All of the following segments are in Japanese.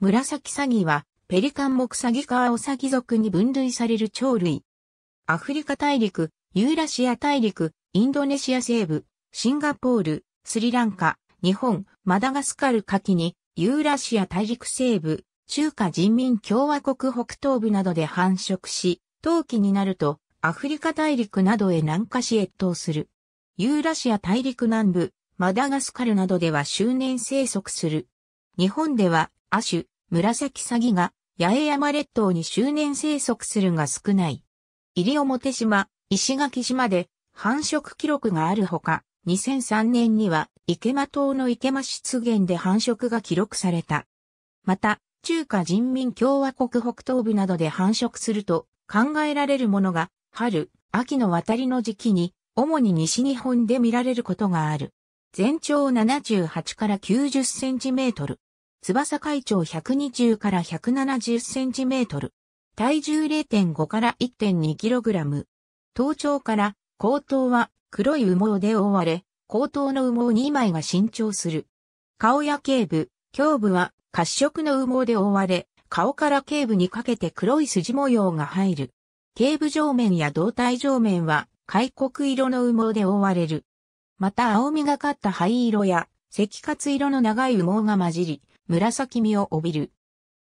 紫サギは、ペリカンクサギ科オサギ族に分類される鳥類。アフリカ大陸、ユーラシア大陸、インドネシア西部、シンガポール、スリランカ、日本、マダガスカル夏季に、ユーラシア大陸西部、中華人民共和国北東部などで繁殖し、冬季になると、アフリカ大陸などへ南下し越冬する。ユーラシア大陸南部、マダガスカルなどでは周年生息する。日本では亜種、紫サギが八重山列島に周年生息するが少ない。西表島、石垣島で繁殖記録があるほか、2003年には池間島の池間湿原で繁殖が記録された。また、中華人民共和国北東部などで繁殖すると考えられるものが春、秋の渡りの時期に主に西日本で見られることがある。全長78から90センチメートル。翼海長120から170センチメートル。体重0.5から1.2キログラム。頭頂から後頭は黒い羽毛で覆われ、後頭の羽毛2枚が伸長する。顔や頸部、胸部は褐色の羽毛で覆われ、顔から頸部にかけて黒い筋模様が入る。頸部上面や胴体上面は開国色の羽毛で覆われる。また青みがかった灰色や赤褐色の長い羽毛が混じり、紫身を帯びる。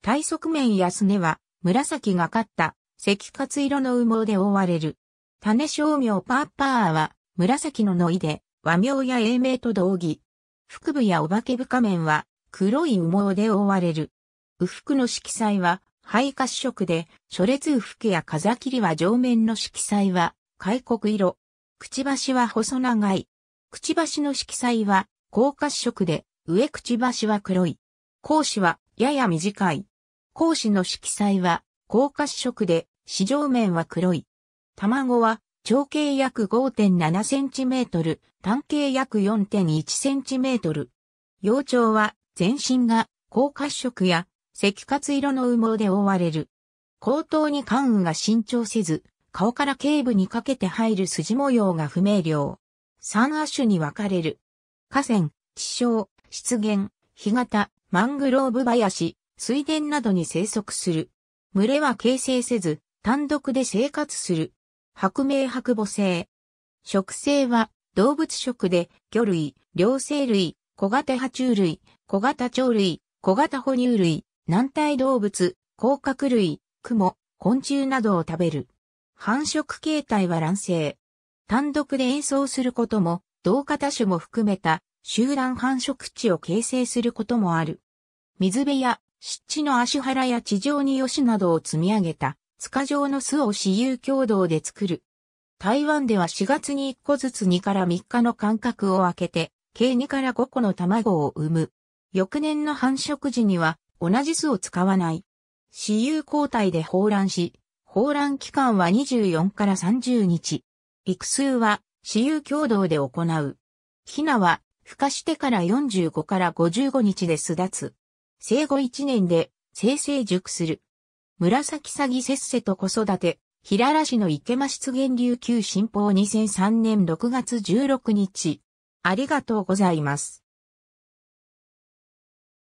体側面やすねは、紫がかった赤活色の羽毛で覆われる。種商名パーパーは、紫ののいで、和名や英名と同義。腹部やお化け深下面は、黒い羽毛で覆われる。右腹の色彩は、肺褐色で、初列右腹や風切りは上面の色彩は、開国色。くちばしは細長い。くちばしの色彩は、高褐色で、上くちばしは黒い。講師はやや短い。講師の色彩は高褐色で、市場面は黒い。卵は長径約5.7センチメートル、単径約4.1センチメートル。幼鳥は全身が高褐色や赤褐色の羽毛で覆われる。後頭に関羽が伸長せず、顔から頸部にかけて入る筋模様が不明瞭。三亜種に分かれる。河川、地小、湿原、干潟、マングローブ林、水田などに生息する。群れは形成せず、単独で生活する。白明白母性。食性は動物食で、魚類、両生類、小型爬虫類、小型鳥類、小型哺乳類、軟体動物、甲殻類、蜘蛛、昆虫などを食べる。繁殖形態は卵生。単独で演奏することも、同型種も含めた集団繁殖地を形成することもある。水辺や湿地の足原や地上に吉などを積み上げた、塚状の巣を私有共同で作る。台湾では4月に1個ずつ2から3日の間隔を空けて、計2から5個の卵を産む。翌年の繁殖時には同じ巣を使わない。私有交代で放卵し、放卵期間は24から30日。育数は私有共同で行う。ヒナは孵化してから45から55日で巣立つ。生後1年で生成熟する。紫詐欺せっせと子育て、平良市の池間出現流旧新報2003年6月16日。ありがとうございます。